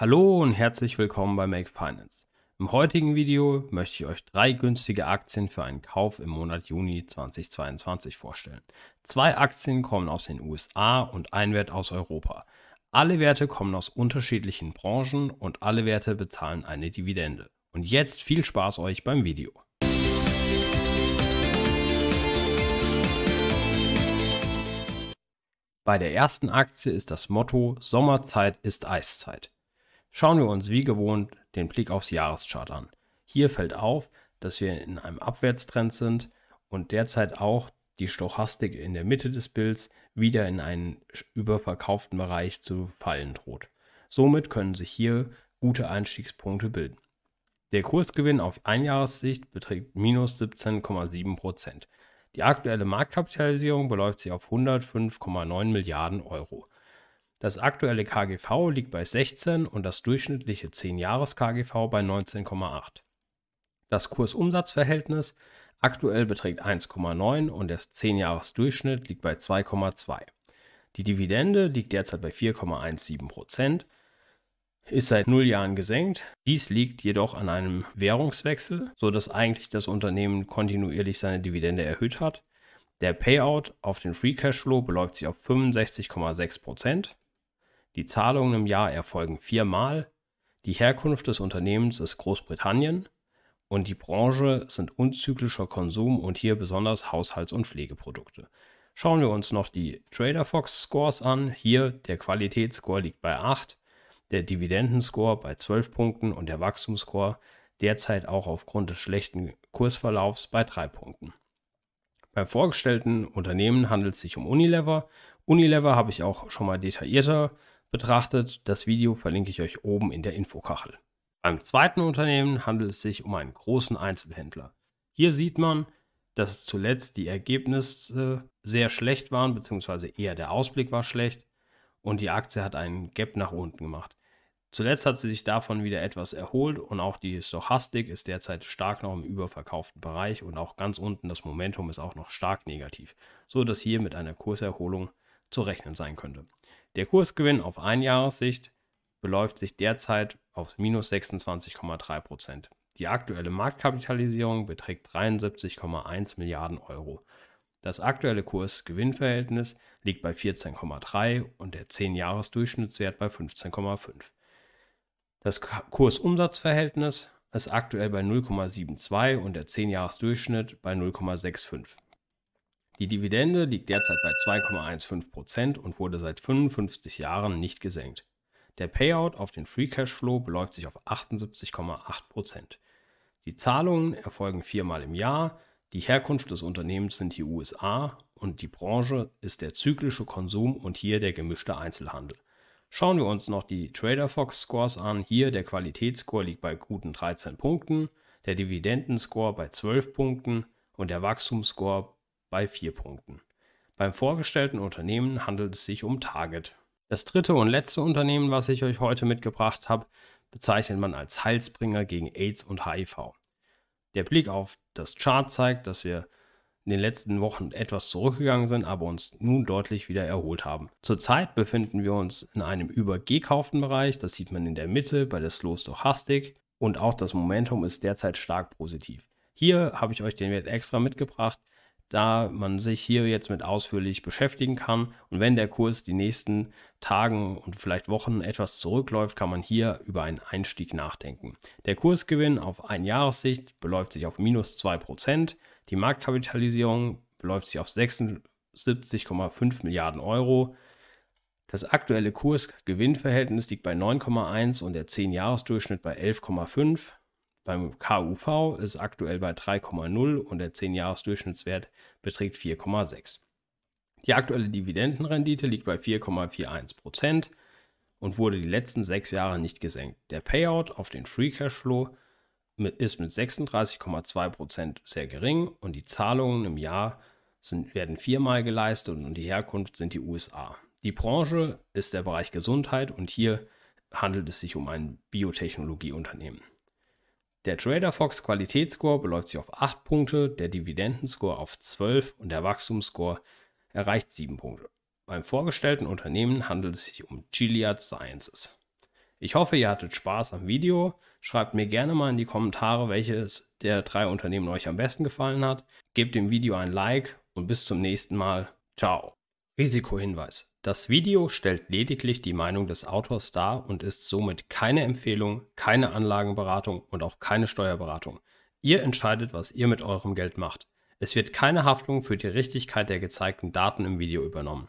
Hallo und herzlich willkommen bei Make Finance. Im heutigen Video möchte ich euch drei günstige Aktien für einen Kauf im Monat Juni 2022 vorstellen. Zwei Aktien kommen aus den USA und ein Wert aus Europa. Alle Werte kommen aus unterschiedlichen Branchen und alle Werte bezahlen eine Dividende. Und jetzt viel Spaß euch beim Video. Bei der ersten Aktie ist das Motto Sommerzeit ist Eiszeit. Schauen wir uns wie gewohnt den Blick aufs Jahreschart an. Hier fällt auf, dass wir in einem Abwärtstrend sind und derzeit auch die Stochastik in der Mitte des Bilds wieder in einen überverkauften Bereich zu fallen droht. Somit können sich hier gute Einstiegspunkte bilden. Der Kursgewinn auf Einjahressicht beträgt minus 17,7%. Die aktuelle Marktkapitalisierung beläuft sich auf 105,9 Milliarden Euro. Das aktuelle KGV liegt bei 16 und das durchschnittliche 10-Jahres-KGV bei 19,8. Das Kursumsatzverhältnis aktuell beträgt 1,9 und der 10-Jahres-Durchschnitt liegt bei 2,2. Die Dividende liegt derzeit bei 4,17 Prozent ist seit 0 Jahren gesenkt. Dies liegt jedoch an einem Währungswechsel, sodass eigentlich das Unternehmen kontinuierlich seine Dividende erhöht hat. Der Payout auf den Free Cash Flow beläuft sich auf 65,6%. Prozent. Die Zahlungen im Jahr erfolgen viermal. Die Herkunft des Unternehmens ist Großbritannien und die Branche sind unzyklischer Konsum und hier besonders Haushalts- und Pflegeprodukte. Schauen wir uns noch die Trader Fox Scores an. Hier der Qualitätsscore liegt bei 8, der Dividendenscore bei 12 Punkten und der Wachstumsscore derzeit auch aufgrund des schlechten Kursverlaufs bei 3 Punkten. Beim vorgestellten Unternehmen handelt es sich um Unilever. Unilever habe ich auch schon mal detaillierter betrachtet. Das Video verlinke ich euch oben in der Infokachel. Beim zweiten Unternehmen handelt es sich um einen großen Einzelhändler. Hier sieht man, dass zuletzt die Ergebnisse sehr schlecht waren, beziehungsweise eher der Ausblick war schlecht und die Aktie hat einen Gap nach unten gemacht. Zuletzt hat sie sich davon wieder etwas erholt und auch die Stochastik ist derzeit stark noch im überverkauften Bereich und auch ganz unten das Momentum ist auch noch stark negativ, so dass hier mit einer Kurserholung zu rechnen sein könnte. Der Kursgewinn auf Einjahressicht beläuft sich derzeit auf minus 26,3 Prozent. Die aktuelle Marktkapitalisierung beträgt 73,1 Milliarden Euro. Das aktuelle Kursgewinnverhältnis liegt bei 14,3 und der 10-Jahres-Durchschnittswert bei 15,5. Das Kursumsatzverhältnis ist aktuell bei 0,72 und der 10-Jahres-Durchschnitt bei 0,65. Die Dividende liegt derzeit bei 2,15% und wurde seit 55 Jahren nicht gesenkt. Der Payout auf den Free Cash Flow beläuft sich auf 78,8%. Die Zahlungen erfolgen viermal im Jahr, die Herkunft des Unternehmens sind die USA und die Branche ist der zyklische Konsum und hier der gemischte Einzelhandel. Schauen wir uns noch die Trader Fox Scores an. Hier der Qualitätsscore liegt bei guten 13 Punkten, der Dividendenscore bei 12 Punkten und der Wachstumsscore bei vier Punkten. Beim vorgestellten Unternehmen handelt es sich um Target. Das dritte und letzte Unternehmen, was ich euch heute mitgebracht habe, bezeichnet man als Heilsbringer gegen AIDS und HIV. Der Blick auf das Chart zeigt, dass wir in den letzten Wochen etwas zurückgegangen sind, aber uns nun deutlich wieder erholt haben. Zurzeit befinden wir uns in einem übergekauften Bereich, das sieht man in der Mitte bei der Slow Stochastik und auch das Momentum ist derzeit stark positiv. Hier habe ich euch den Wert extra mitgebracht, da man sich hier jetzt mit ausführlich beschäftigen kann. Und wenn der Kurs die nächsten Tagen und vielleicht Wochen etwas zurückläuft, kann man hier über einen Einstieg nachdenken. Der Kursgewinn auf ein Jahressicht beläuft sich auf minus 2%. Die Marktkapitalisierung beläuft sich auf 76,5 Milliarden Euro. Das aktuelle Kursgewinnverhältnis liegt bei 9,1 und der 10-Jahres-Durchschnitt bei 11,5. Beim KUV ist aktuell bei 3,0 und der 10-Jahres-Durchschnittswert beträgt 4,6. Die aktuelle Dividendenrendite liegt bei 4,41% und wurde die letzten sechs Jahre nicht gesenkt. Der Payout auf den Free Cash Flow ist mit 36,2% sehr gering und die Zahlungen im Jahr sind, werden viermal geleistet und die Herkunft sind die USA. Die Branche ist der Bereich Gesundheit und hier handelt es sich um ein Biotechnologieunternehmen. Der Trader Fox Qualitätsscore beläuft sich auf 8 Punkte, der Dividendenscore auf 12 und der Wachstumsscore erreicht 7 Punkte. Beim vorgestellten Unternehmen handelt es sich um Gilead Sciences. Ich hoffe, ihr hattet Spaß am Video. Schreibt mir gerne mal in die Kommentare, welches der drei Unternehmen euch am besten gefallen hat. Gebt dem Video ein Like und bis zum nächsten Mal. Ciao. Risikohinweis. Das Video stellt lediglich die Meinung des Autors dar und ist somit keine Empfehlung, keine Anlagenberatung und auch keine Steuerberatung. Ihr entscheidet, was ihr mit eurem Geld macht. Es wird keine Haftung für die Richtigkeit der gezeigten Daten im Video übernommen.